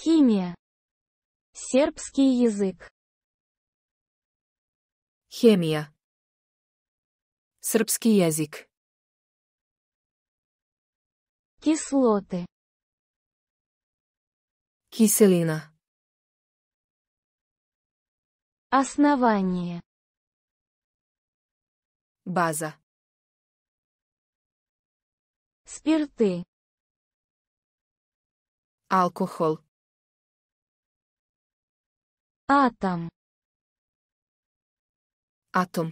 Химия. Сербский язык. Хемия. Сербский язык. Кислоты. Киселина. Основание. База. Спирты. Алкоголь. Атом. Атом.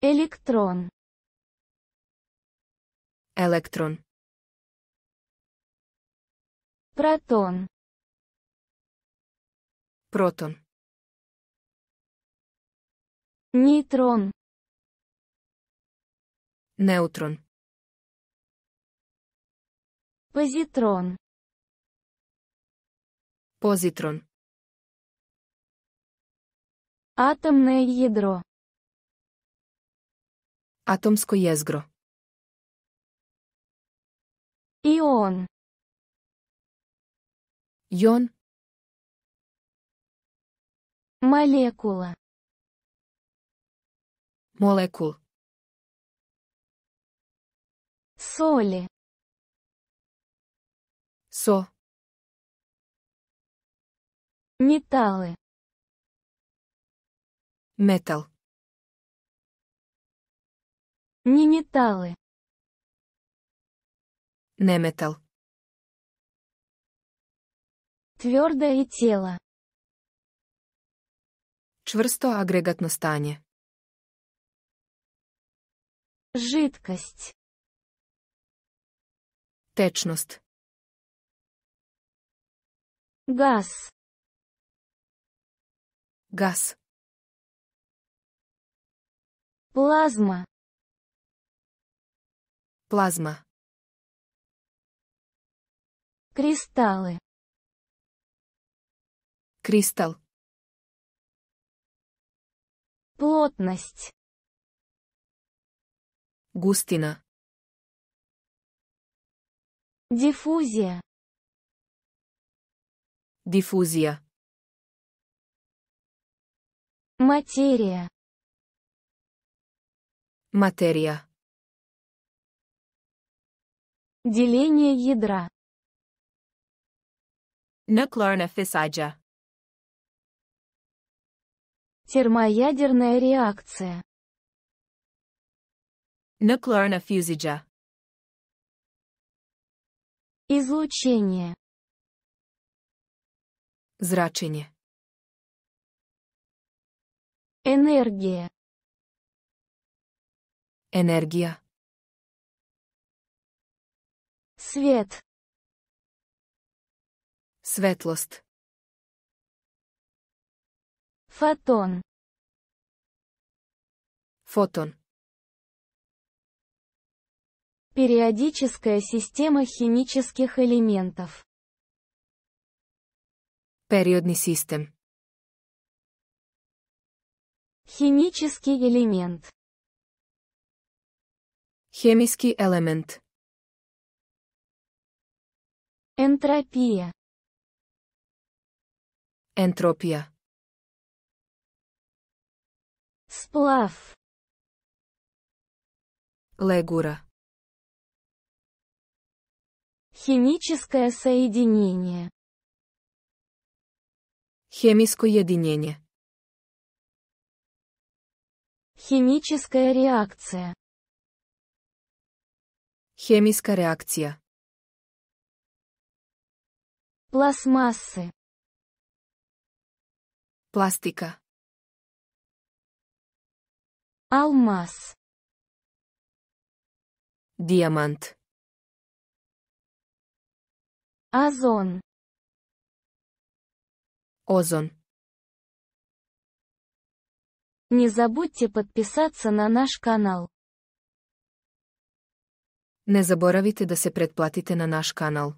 Электрон. Электрон. Протон. Протон. Нейтрон. Неутрон. Позитрон. Позитрон. Атомное ядро. Атомско єзгро. Іон. Йон. Молекула. Молекул. Соли. Со. Металлы. Металл. Не металлы. Не металл. Твердое тело. Чверсто агрегатно стане. Жидкость. течность, Газ. Газ. Плазма. Плазма. Кристаллы. Кристалл. Плотность. Густина. Диффузия. Диффузия. Материя. Материя. Деление ядра. Nuklearna fissaja. Термоядерная реакция. Nuklearna fusija. Излучение. Зрачение. Энергия. Энергия. Свет. Светлост. Фотон. Фотон. Периодическая система химических элементов. Периодный систем. Химический элемент. химический элемент. Энтропия. Энтропия. Сплав. Легура. Химическое соединение. химическое единение. Химическая реакция. химическая реакция. Пластмассы. Пластика. Алмаз. Диамант. Озон. Озон. Не забудьте подписаться на наш канал. Не заборавite да se pretplatite на наш канал.